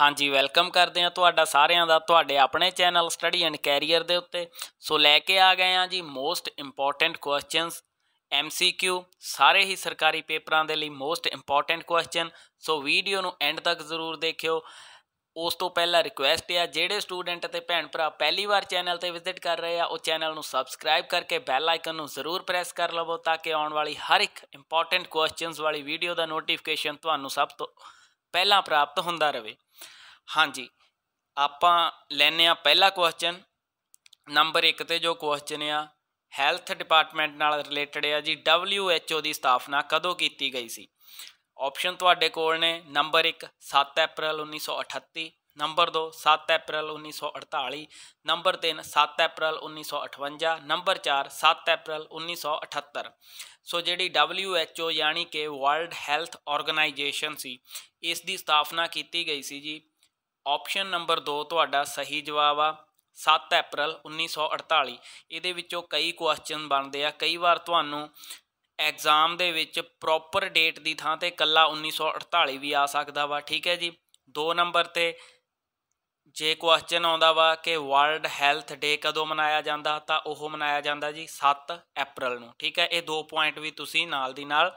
ਹਾਂਜੀ ਵੈਲਕਮ ਕਰਦੇ ਆ ਤੁਹਾਡਾ ਸਾਰਿਆਂ ਦਾ ਤੁਹਾਡੇ ਆਪਣੇ ਚੈਨਲ ਸਟੱਡੀ ਐਂਡ ਕੈਰੀਅਰ ਦੇ ਉੱਤੇ ਸੋ ਲੈ ਕੇ ਆ ਗਏ ਆ ਜੀ ਮੋਸਟ ਇੰਪੋਰਟੈਂਟ ਕੁਐਸਚਨਸ MCQ ਸਾਰੇ ਹੀ ਸਰਕਾਰੀ ਪੇਪਰਾਂ ਦੇ ਲਈ most important question so video ਨੂੰ ਐਂਡ ਤੱਕ ਜ਼ਰੂਰ ਦੇਖਿਓ ਉਸ ਤੋਂ ਪਹਿਲਾਂ ਰਿਕੁਐਸਟ ਹੈ ਜਿਹੜੇ ਸਟੂਡੈਂਟ ਤੇ ਭੈਣ ਭਰਾ ਪਹਿਲੀ ਵਾਰ ਚੈਨਲ ਤੇ ਵਿਜ਼ਿਟ ਕਰ ਰਹੇ ਆ ਉਹ ਚੈਨਲ ਨੂੰ ਸਬਸਕ੍ਰਾਈਬ ਕਰਕੇ ਬੈਲ ਆਈਕਨ ਨੂੰ ਜ਼ਰੂਰ ਪ੍ਰੈਸ ਕਰ ਲਵੋ ਤਾਂ ਕਿ ਆਉਣ ਵਾਲੀ ਹਰ ਇੱਕ ਇੰਪੋਰਟੈਂਟ ਕੁਐਸਚਨਸ ਵਾਲੀ ਵੀਡੀਓ ਦਾ ਨੋਟੀਫਿਕੇਸ਼ਨ ਤੁਹਾਨੂੰ ਸਭ ਤੋਂ ਪਹਿਲਾਂ ਪ੍ਰਾਪਤ ਹੁੰਦਾ ਰਹੇ ਹਾਂਜੀ ਆਪਾਂ ਲੈਨੇ ਆ ਪਹਿਲਾ ਕੁਐਸਚਨ ਨੰਬਰ 1 ਤੇ ਜੋ ਕੁਐਸਚਨ ਆ ਹੈਲਥ ਡਿਪਾਰਟਮੈਂਟ ਨਾਲ ਰਿਲੇਟਡ ਆ ਜੀ WHO ਦੀ ਸਥਾਪਨਾ ਕਦੋਂ ਕੀਤੀ ਗਈ ਸੀ ਆਪਸ਼ਨ ਤੁਹਾਡੇ ਕੋਲ ਨੇ number 1 7 April 1938 number 2 7 April 1948 number 3 7 April 1958 number 4 7 April 1978 so ਜਿਹੜੀ WHO ਯਾਨੀ ਕਿ ਵਰਲਡ ਹੈਲਥ ਆਰਗੇਨਾਈਜੇਸ਼ਨ ਸੀ ਇਸ ਦੀ ਸਥਾਪਨਾ ਕੀਤੀ ਗਈ ਸੀ ਜੀ ਆਪਸ਼ਨ ਨੰਬਰ 2 ਤੁਹਾਡਾ ਸਹੀ ਜਵਾਬ ਆ 7 ਅਪ੍ਰੈਲ 1948 ਇਹਦੇ ਵਿੱਚੋਂ ਕਈ ਕੁਐਸਚਨ ਬਣਦੇ ਆ ਕਈ ਵਾਰ ਤੁਹਾਨੂੰ ਐਗਜ਼ਾਮ ਦੇ ਵਿੱਚ ਪ੍ਰੋਪਰ ਡੇਟ ਦੀ ਥਾਂ ਤੇ ਕੱਲਾ 1948 ਵੀ ਆ ਸਕਦਾ ਵਾ ਠੀਕ ਹੈ ਜੀ 2 ਨੰਬਰ ਤੇ ਜੇ ਕੁਐਸਚਨ ਆਉਂਦਾ ਵਾ ਕਿ ਵਰਲਡ ਹੈਲਥ ਡੇ ਕਦੋਂ ਮਨਾਇਆ ਜਾਂਦਾ ਤਾਂ ਉਹ ਮਨਾਇਆ ਜਾਂਦਾ ਜੀ 7 ਅਪ੍ਰੈਲ ਨੂੰ ਠੀਕ ਹੈ ਇਹ ਦੋ ਪੁਆਇੰਟ ਵੀ ਤੁਸੀਂ ਨਾਲ ਦੀ ਨਾਲ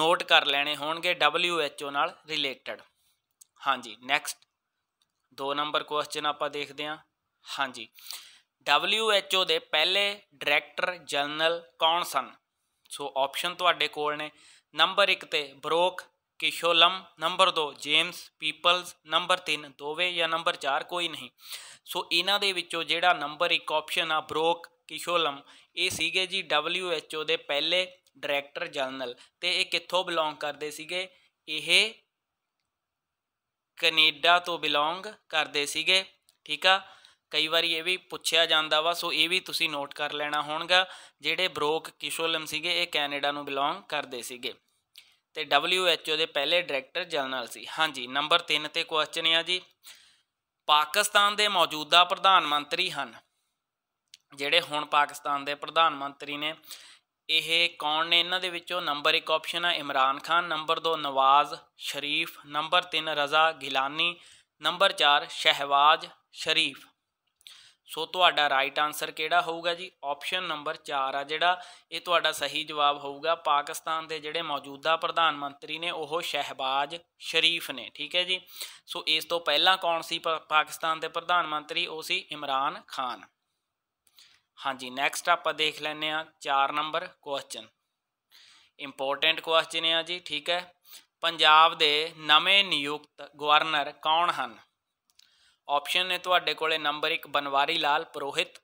ਨੋਟ ਕਰ ਲੈਣੇ ਹੋਣਗੇ WHO ਨਾਲ ਰਿਲੇਟਡ ਹਾਂਜੀ ਨੈਕਸਟ ਦੋ ਨੰਬਰ ਕੁਐਸਚਨ ਆਪਾਂ ਦੇਖਦੇ ਹਾਂ ਹਾਂਜੀ WHO ਦੇ ਪਹਿਲੇ ਡਾਇਰੈਕਟਰ ਜਨਰਲ ਕੌਣ ਸਨ ਸੋ ਆਪਸ਼ਨ ਤੁਹਾਡੇ ਕੋਲ ਨੇ ਨੰਬਰ 1 ਤੇ Brock Chisholm number 2 James Peoples number 3 ਦੋਵੇਂ ਜਾਂ ਨੰਬਰ 4 ਕੋਈ ਨਹੀਂ ਸੋ ਇਹਨਾਂ ਦੇ ਵਿੱਚੋਂ ਜਿਹੜਾ ਨੰਬਰ 1 ਆਪਸ਼ਨ ਆ ਬਰੋਕ ਕਿਸ਼ੋਲਮ ਇਹ ਸੀਗੇ ਜੀ WHO ਦੇ ਪਹਿਲੇ ਡਾਇਰੈਕਟਰ ਜਨਰਲ ਤੇ ਇਹ ਕਿੱਥੋਂ ਬਿਲੋਂਗ ਕਰਦੇ ਸੀਗੇ ਇਹ ਕੈਨੇਡਾ ਤੋਂ ਬਿਲੋਂਗ ਕਰਦੇ ਸੀਗੇ ਠੀਕ ਆ ਕਈ ਵਾਰੀ ਇਹ ਵੀ ਪੁੱਛਿਆ ਜਾਂਦਾ ਵਾ ਸੋ ਇਹ ਵੀ ਤੁਸੀਂ ਨੋਟ ਕਰ ਲੈਣਾ ਹੋਣਗਾ ਜਿਹੜੇ ਬ੍ਰੋਕ ਕਿਸ਼ੋਲਮ ਸੀਗੇ ਇਹ ਕੈਨੇਡਾ ਨੂੰ ਬਿਲੋਂਗ ਕਰਦੇ ਸੀਗੇ ਤੇ WHO ਦੇ ਪਹਿਲੇ ਡਾਇਰੈਕਟਰ ਜਨਰਲ ਸੀ ਹਾਂਜੀ ਨੰਬਰ 3 ਤੇ ਕੁਐਸਚਨ ਆ ਜੀ ਪਾਕਿਸਤਾਨ ਦੇ ਮੌਜੂਦਾ ਪ੍ਰਧਾਨ ਮੰਤਰੀ ਹਨ ਜਿਹੜੇ ਹੁਣ ਪਾਕਿਸਤਾਨ ਦੇ ਪ੍ਰਧਾਨ ਮੰਤਰੀ ਨੇ ਇਹ ਕੌਣ ਨੇ ਇਹਨਾਂ ਦੇ ਵਿੱਚੋਂ ਨੰਬਰ 1 ਆਪਸ਼ਨ ਆ Imran Khan number 2 Nawaz Sharif number 3 Raza Gilani number 4 ਸ਼ਹਿਵਾਜ਼ ਸ਼ਰੀਫ ਸੋ ਤੁਹਾਡਾ ਰਾਈਟ ਆਨਸਰ ਕਿਹੜਾ ਹੋਊਗਾ ਜੀ ਆਪਸ਼ਨ ਨੰਬਰ 4 ਆ ਜਿਹੜਾ ਇਹ ਤੁਹਾਡਾ ਸਹੀ ਜਵਾਬ ਹੋਊਗਾ ਪਾਕਿਸਤਾਨ ਦੇ ਜਿਹੜੇ ਮੌਜੂਦਾ ਪ੍ਰਧਾਨ ਮੰਤਰੀ ਨੇ ਉਹ ਸ਼ਹਿਬਾਜ਼ ਸ਼ਰੀਫ ਨੇ ਠੀਕ ਹੈ ਜੀ ਸੋ ਇਸ ਤੋਂ ਪਹਿਲਾਂ ਕੌਣ ਸੀ ਪਾਕਿਸਤਾਨ ਦੇ ਪ੍ਰਧਾਨ ਮੰਤਰੀ ਉਹ ਸੀ ਇਮਰਾਨ ਖਾਨ ਹਾਂਜੀ ਨੈਕਸਟ ਆਪਾਂ ਦੇਖ ਲੈਨੇ ਆ 4 ਨੰਬਰ ਕੁਐਸਚਨ ਇੰਪੋਰਟੈਂਟ ਕੁਐਸਚਨ ਆ ਜੀ ਠੀਕ ਹੈ ਪੰਜਾਬ ਦੇ ਨਵੇਂ ਨਿਯੁਕਤ ਗਵਰਨਰ ਕੌਣ ਹਨ ਆਪਸ਼ਨ ਨੇ ਤੁਹਾਡੇ ਕੋਲੇ number 1 Banwari Lal Purohit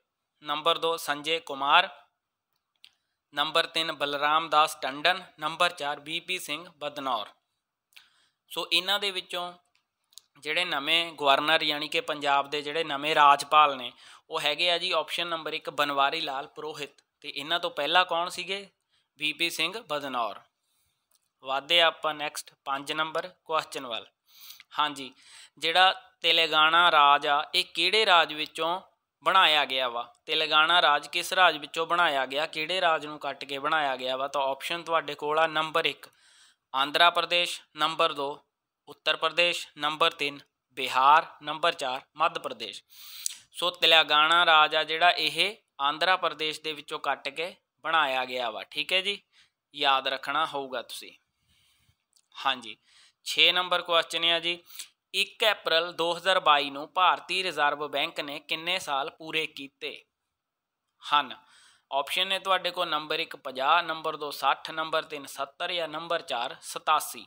number 2 Sanjay Kumar number 3 Balram Das Tandon number 4 BP Singh Badnore so ਇਹਨਾਂ ਦੇ ਵਿੱਚੋਂ ਜਿਹੜੇ ਨਵੇਂ ਗਵਰਨਰ ਯਾਨੀ ਕਿ ਪੰਜਾਬ ਦੇ ਜਿਹੜੇ ਨਵੇਂ ਰਾਜਪਾਲ ਨੇ ਉਹ ਹੈਗੇ ਆ ਜੀ ਆਪਸ਼ਨ ਨੰਬਰ 1 ਬਨਵਾਰੀ ਲਾਲ ਪ੍ਰੋਹਿਤ ਤੇ ਇਹਨਾਂ ਤੋਂ ਪਹਿਲਾਂ ਕੌਣ ਸੀਗੇ ਵੀਪੀ ਸਿੰਘ ਬਦਨੌਰ ਵਾਦੇ ਆਪਾਂ ਨੈਕਸਟ 5 ਨੰਬਰ ਕੁਐਸਚਨ ਵੱਲ ਹਾਂਜੀ ਜਿਹੜਾ ਤੇਲੰਗਾਨਾ ਰਾਜ ਆ ਇਹ ਕਿਹੜੇ ਰਾਜ ਵਿੱਚੋਂ ਬਣਾਇਆ ਗਿਆ ਵਾ ਤੇਲੰਗਾਨਾ ਰਾਜ ਕਿਸ ਰਾਜ ਵਿੱਚੋਂ ਬਣਾਇਆ ਗਿਆ ਕਿਹੜੇ ਰਾਜ ਨੂੰ ਕੱਟ ਕੇ ਬਣਾਇਆ ਗਿਆ ਵਾ ਤਾਂ ਆਪਸ਼ਨ ਤੁਹਾਡੇ ਕੋਲ ਆ number 1 Andhra Pradesh number 2 Uttar Pradesh number 3 Bihar number 4 Madhya Pradesh so Telangana ਰਾਜ ਆ ਜਿਹੜਾ ਇਹ ਆਂਧਰਾ ਪ੍ਰਦੇਸ਼ ਦੇ ਵਿੱਚੋਂ ਕੱਟ ਕੇ ਬਣਾਇਆ ਗਿਆ ਵਾ ਠੀਕ ਹੈ ਜੀ ਯਾਦ ਰੱਖਣਾ ਹੋਊਗਾ ਤੁਸੀਂ ਹਾਂਜੀ 6 ਨੰਬਰ ਕੁਐਸਚਨ ਹੈ ਜੀ 1 ਅਪ੍ਰੈਲ 2022 ਨੂੰ ਭਾਰਤੀ ਰਿਜ਼ਰਵ ਬੈਂਕ ਨੇ ਕਿੰਨੇ ਸਾਲ ਪੂਰੇ ਕੀਤੇ ਹਨ ਆਪਸ਼ਨ ਨੇ ਤੁਹਾਡੇ ਕੋਲ ਨੰਬਰ 1 50 ਨੰਬਰ 2 60 ਨੰਬਰ 3 70 ਜਾਂ ਨੰਬਰ 4 87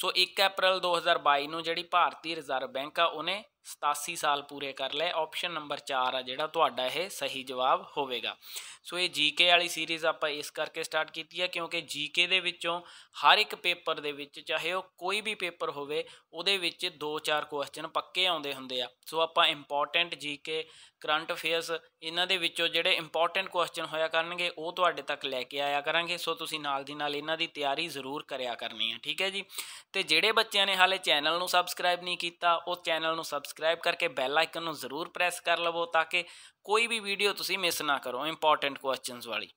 ਸੋ 1 ਅਪ੍ਰੈਲ 2022 ਨੂੰ ਜਿਹੜੀ ਭਾਰਤੀ ਰਿਜ਼ਰਵ ਬੈਂਕ ਆ ਉਹਨੇ 87 ਸਾਲ ਪੂਰੇ ਕਰ ਲਏ ਆਪਸ਼ਨ ਨੰਬਰ 4 ਆ ਜਿਹੜਾ ਤੁਹਾਡਾ ਇਹ ਸਹੀ ਜਵਾਬ ਹੋਵੇਗਾ ਸੋ ਇਹ ਜੀਕੇ ਵਾਲੀ ਸੀਰੀਜ਼ ਆਪਾਂ ਇਸ ਕਰਕੇ ਸਟਾਰਟ ਕੀਤੀ ਹੈ ਕਿਉਂਕਿ ਜੀਕੇ ਦੇ ਵਿੱਚੋਂ ਹਰ ਇੱਕ ਪੇਪਰ ਦੇ ਵਿੱਚ ਚਾਹੇ ਉਹ ਕੋਈ ਵੀ ਪੇਪਰ ਹੋਵੇ ਉਹਦੇ ਵਿੱਚ 2-4 ਕੁਐਸਚਨ ਪੱਕੇ ਆਉਂਦੇ ਹੁੰਦੇ ਆ ਸੋ ਆਪਾਂ ਇੰਪੋਰਟੈਂਟ ਜੀਕੇ ਕਰੰਟ ਅਫੇਅਰਸ ਇਹਨਾਂ ਦੇ ਵਿੱਚੋਂ ਜਿਹੜੇ ਇੰਪੋਰਟੈਂਟ ਕੁਐਸਚਨ ਹੋਇਆ ਕਰਨਗੇ ਉਹ ਤੁਹਾਡੇ ਤੱਕ ਲੈ ਕੇ ਆਇਆ ਕਰਾਂਗੇ ਸੋ ਤੁਸੀਂ ਨਾਲ ਦੀ ਨਾਲ ਇਹਨਾਂ ਦੀ ਤਿਆਰੀ ਜ਼ਰੂਰ ਕਰਿਆ ਕਰਨੀ ਹੈ ਠੀਕ ਹੈ ਜੀ ਤੇ ਜਿਹੜੇ ਬੱਚਿਆਂ ਨੇ ਹਾਲੇ ਚੈਨਲ ਨੂੰ ਸਬਸਕ੍ਰਾਈਬ ਨਹੀਂ ਕੀਤਾ ਉਹ ਚੈਨਲ ਨੂੰ ਸਬਸਕ੍ਰਾਈਬ ਸਬਸਕ੍ਰਾਈਬ ਕਰਕੇ ਬੈਲ ਆਈਕਨ ਨੂੰ ਜ਼ਰੂਰ ਪ੍ਰੈਸ ਕਰ ਲਵੋ ਤਾਂ ਕਿ ਕੋਈ ਵੀ ਵੀਡੀਓ ਤੁਸੀਂ ਮਿਸ ਨਾ ਕਰੋ ਇੰਪੋਰਟੈਂਟ ਕੁਐਸਚਨਸ ਵਾਲੀ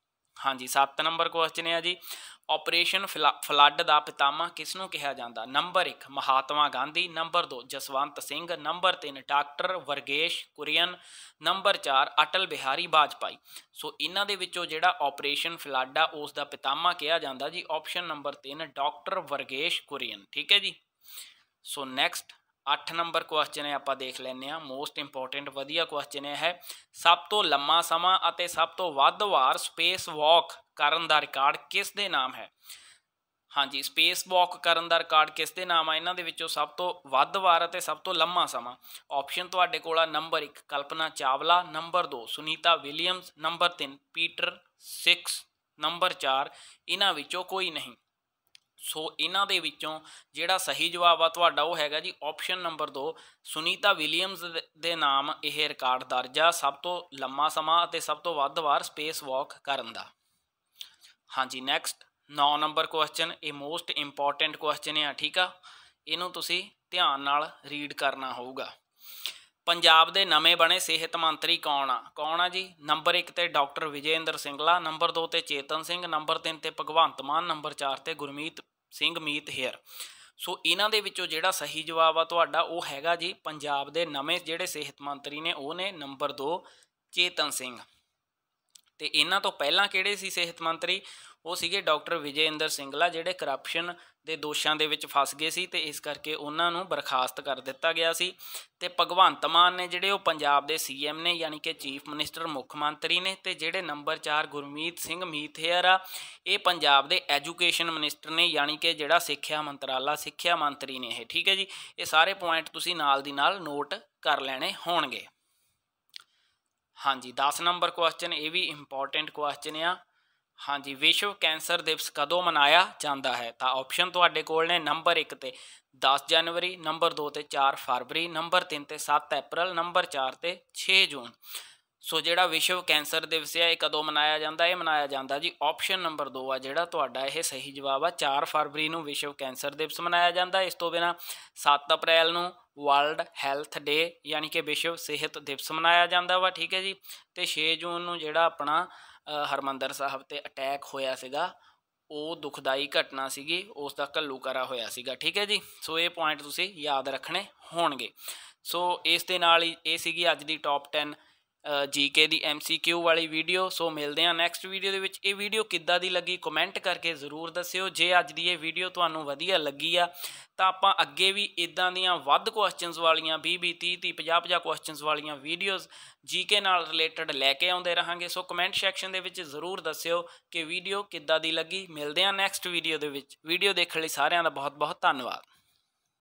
ਹਾਂਜੀ 7 ਨੰਬਰ ਕੁਐਸਚਨ ਹੈ ਜੀ ਆਪਰੇਸ਼ਨ ਫਲੱਡ ਦਾ ਪਿਤਾਮਾ ਕਿਸ ਨੂੰ ਕਿਹਾ ਜਾਂਦਾ number 1 Mahatma Gandhi number 2 Jaswant Singh number 3 doctor Verghese Kurien number 4 Atal Bihari Vajpayee so ਇਹਨਾਂ ਦੇ ਵਿੱਚੋਂ ਜਿਹੜਾ ਆਪਰੇਸ਼ਨ ਫਲੱਡ ਆ ਉਸ ਦਾ ਪਿਤਾਮਾ ਕਿਹਾ ਜਾਂਦਾ ਜੀ option number 3 doctor Verghese Kurien ਠੀਕ ਹੈ ਜੀ ਸੋ ਨੈਕਸਟ 8 ਨੰਬਰ ਕੁਐਸਚਨ ਹੈ ਆਪਾਂ ਦੇਖ ਲੈਨੇ ਆ ਮੋਸਟ ਇੰਪੋਰਟੈਂਟ ਵਧੀਆ ਕੁਐਸਚਨ ਹੈ ਸਭ ਤੋਂ ਲੰਮਾ ਸਮਾਂ ਅਤੇ ਸਭ ਤੋਂ ਵੱਧ ਵਾਰ ਸਪੇਸ ਵਾਕ ਕਰਨ ਦਾ ਰਿਕਾਰਡ ਕਿਸ ਦੇ ਨਾਮ ਹੈ ਹਾਂਜੀ ਸਪੇਸ ਵਾਕ ਕਰਨ ਦਾ ਰਿਕਾਰਡ ਕਿਸ ਦੇ ਨਾਮ ਆ ਇਹਨਾਂ ਦੇ ਵਿੱਚੋਂ ਸਭ ਤੋਂ ਵੱਧ ਵਾਰ ਅਤੇ ਸਭ ਤੋਂ ਲੰਮਾ ਸਮਾਂ ਆਪਸ਼ਨ ਤੁਹਾਡੇ ਕੋਲ ਆ number 1 Kalpana Chawla number 2 Sunita Williams number 3 Peter 6 number 4 ਇਹਨਾਂ ਵਿੱਚੋਂ ਕੋਈ ਨਹੀਂ ਸੋ ਇਹਨਾਂ ਦੇ ਵਿੱਚੋਂ ਜਿਹੜਾ ਸਹੀ ਜਵਾਬ ਆ ਤੁਹਾਡਾ ਉਹ ਹੈਗਾ ਜੀ ਆਪਸ਼ਨ ਨੰਬਰ 2 ਸੁਨੀਤਾ ਵਿਲੀਅਮਸ ਦੇ ਨਾਮ ਇਹ ਰਿਕਾਰਡ ਦਰਜਾ ਸਭ ਤੋਂ ਲੰਮਾ ਸਮਾਂ ਅਤੇ ਸਭ ਤੋਂ ਵੱਧ ਵਾਰ ਸਪੇਸ ਵਾਕ ਕਰਨ ਦਾ ਹਾਂਜੀ ਨੈਕਸਟ 9 ਨੰਬਰ ਕੁਐਸਚਨ ਇਹ ਮੋਸਟ ਇੰਪੋਰਟੈਂਟ ਕੁਐਸਚਨ ਹੈ ਠੀਕ ਆ ਇਹਨੂੰ ਤੁਸੀਂ ਧਿਆਨ ਨਾਲ ਰੀਡ ਕਰਨਾ ਹੋਊਗਾ ਪੰਜਾਬ ਦੇ ਨਵੇਂ ਬਣੇ ਸਿਹਤ ਮੰਤਰੀ ਕੌਣ ਆ ਕੌਣ ਆ ਜੀ ਨੰਬਰ 1 ਤੇ ਡਾਕਟਰ ਵਿਜੇਂਦਰ ਸਿੰਘਲਾ ਨੰਬਰ 2 ਤੇ ਚੇਤਨ ਸਿੰਘ ਨੰਬਰ 3 ਤੇ ਭਗਵੰਤ ਮਾਨ ਨੰਬਰ 4 ਤੇ ਗੁਰਮੀਤ ਸਿੰਘ ਮੀਤ ਹੇਅਰ ਸੋ ਇਹਨਾਂ ਦੇ ਵਿੱਚੋਂ ਜਿਹੜਾ ਸਹੀ ਜਵਾਬ ਆ ਤੁਹਾਡਾ ਉਹ ਹੈਗਾ ਜੀ ਪੰਜਾਬ ਦੇ ਨਵੇਂ ਜਿਹੜੇ ਸਿਹਤ ਮੰਤਰੀ ਨੇ ਉਹ ਨੇ ਨੰਬਰ 2 ਚੇਤਨ ਸਿੰਘ ਤੇ ਇਹਨਾਂ ਤੋਂ ਪਹਿਲਾਂ ਕਿਹੜੇ ਸੀ ਸਿਹਤ ਮੰਤਰੀ ਉਹ ਸੀਗੇ ਡਾਕਟਰ ਵਿਜੇਂਦਰ ਸਿੰਘਲਾ ਜਿਹੜੇ ਕਰਪਸ਼ਨ ਦੇ ਦੋਸ਼ਾਂ ਦੇ ਵਿੱਚ ਫਸ ਗਏ ਸੀ ਤੇ ਇਸ ਕਰਕੇ ਉਹਨਾਂ ਨੂੰ ਬਰਖਾਸਤ ਕਰ ਦਿੱਤਾ ਗਿਆ ਸੀ ਤੇ ਭਗਵੰਤ ਮਾਨ ਨੇ ਜਿਹੜੇ ਉਹ ਪੰਜਾਬ ਦੇ ਸੀਐਮ ਨੇ ਯਾਨੀ ਕਿ ਚੀਫ ਮਿਨਿਸਟਰ ਮੁੱਖ ਮੰਤਰੀ ਨੇ ਤੇ ਜਿਹੜੇ ਨੰਬਰ 4 ਗੁਰਮੀਤ ਸਿੰਘ ਮੀਥੇਰ ਆ ਇਹ ਪੰਜਾਬ ਦੇ ਐਜੂਕੇਸ਼ਨ ਮਿਨਿਸਟਰ ਨੇ ਯਾਨੀ ਕਿ ਜਿਹੜਾ ਸਿੱਖਿਆ ਮੰਤਰਾਲਾ ਸਿੱਖਿਆ ਮੰਤਰੀ ਨੇ ਇਹ ਠੀਕ ਹੈ ਜੀ ਇਹ ਸਾਰੇ ਪੁਆਇੰਟ ਤੁਸੀਂ ਨਾਲ ਦੀ ਨਾਲ ਨੋਟ ਕਰ ਲੈਣੇ ਹੋਣਗੇ ਹਾਂਜੀ 10 ਨੰਬਰ ਕੁਐਸਚਨ ਇਹ ਵੀ ਇੰਪੋਰਟੈਂਟ ਕੁਐਸਚਨ ਆ ਹਾਂਜੀ ਵਿਸ਼ਵ ਕੈਂਸਰ ਦਿਵਸ ਕਦੋਂ ਮਨਾਇਆ ਜਾਂਦਾ ਹੈ ਤਾਂ ਆਪਸ਼ਨ ਤੁਹਾਡੇ ਕੋਲ ਨੇ ਨੰਬਰ 1 ਤੇ 10 ਜਨਵਰੀ ਨੰਬਰ 2 ਤੇ 4 ਫਰਵਰੀ ਨੰਬਰ 3 ਤੇ 7 ਅਪ੍ਰੈਲ ਨੰਬਰ 4 ਤੇ 6 ਜੂਨ ਸੋ ਜਿਹੜਾ ਵਿਸ਼ਵ ਕੈਂਸਰ ਦਿਵਸ ਹੈ ਇਹ ਕਦੋਂ ਮਨਾਇਆ ਜਾਂਦਾ ਹੈ ਮਨਾਇਆ ਜਾਂਦਾ ਜੀ ਆਪਸ਼ਨ ਨੰਬਰ 2 ਆ ਜਿਹੜਾ ਤੁਹਾਡਾ ਇਹ ਸਹੀ ਜਵਾਬ ਆ 4 ਫਰਵਰੀ ਨੂੰ ਵਿਸ਼ਵ ਕੈਂਸਰ ਦਿਵਸ ਮਨਾਇਆ ਜਾਂਦਾ ਇਸ ਤੋਂ ਬਿਨਾ 7 ਅਪ੍ਰੈਲ ਨੂੰ ਵਰਲਡ ਹੈਲਥ ਡੇ ਯਾਨੀ ਕਿ ਵਿਸ਼ਵ ਸਿਹਤ ਦਿਵਸ ਮਨਾਇਆ ਜਾਂਦਾ ਵਾ ਠੀਕ ਹੈ ਜੀ ਤੇ 6 ਜੂਨ ਨੂੰ ਜਿਹੜਾ ਆਪਣਾ ਹਰਮੰਦਰ ਸਾਹਿਬ ਤੇ ਅਟੈਕ ਹੋਇਆ ਸੀਗਾ ਉਹ ਦੁਖਦਾਈ ਘਟਨਾ ਸੀਗੀ ਉਸ ਦਾ ਕੱਲੂ ਕਰਾ ਹੋਇਆ ਸੀਗਾ ਠੀਕ ਹੈ ਜੀ ਸੋ ਇਹ ਪੁਆਇੰਟ ਤੁਸੀਂ ਯਾਦ ਰੱਖਣੇ ਹੋਣਗੇ ਸੋ ਇਸ ਦੇ ਨਾਲ ਹੀ ਇਹ ਸੀਗੀ ਅੱਜ ਦੀ ਟੌਪ 10 ਜੀਕੇ ਦੀ ਐਮਸੀਕਿਊ ਵਾਲੀ ਵੀਡੀਓ ਸੋ ਮਿਲਦੇ ਹਾਂ ਨੈਕਸਟ ਵੀਡੀਓ ਦੇ ਵਿੱਚ ਇਹ ਵੀਡੀਓ ਕਿੱਦਾਂ ਦੀ ਲੱਗੀ ਕਮੈਂਟ ਕਰਕੇ ਜ਼ਰੂਰ ਦੱਸਿਓ ਜੇ ਅੱਜ ਦੀ ਇਹ ਵੀਡੀਓ ਤੁਹਾਨੂੰ ਵਧੀਆ ਲੱਗੀ ਆ ਤਾਂ ਆਪਾਂ ਅੱਗੇ ਵੀ ਇਦਾਂ ਦੀਆਂ ਵੱਧ ਕੁਐਸਚਨਸ ਵਾਲੀਆਂ 20 20 30 30 50 50 ਕੁਐਸਚਨਸ ਵਾਲੀਆਂ ਵੀਡੀਓਜ਼ ਜੀਕੇ ਨਾਲ ਰਿਲੇਟਡ ਲੈ ਕੇ ਆਉਂਦੇ ਰਹਾਂਗੇ ਸੋ ਕਮੈਂਟ ਸੈਕਸ਼ਨ ਦੇ ਵਿੱਚ ਜ਼ਰੂਰ ਦੱਸਿਓ ਕਿ ਵੀਡੀਓ ਕਿੱਦਾਂ ਦੀ ਲੱਗੀ ਮਿਲਦੇ ਹਾਂ ਨੈਕਸਟ ਵੀਡੀਓ ਦੇ ਵਿੱਚ ਵੀਡੀਓ ਦੇਖਣ ਲਈ ਸਾਰਿਆਂ ਦਾ ਬਹੁਤ ਬਹੁਤ ਧੰਨਵਾਦ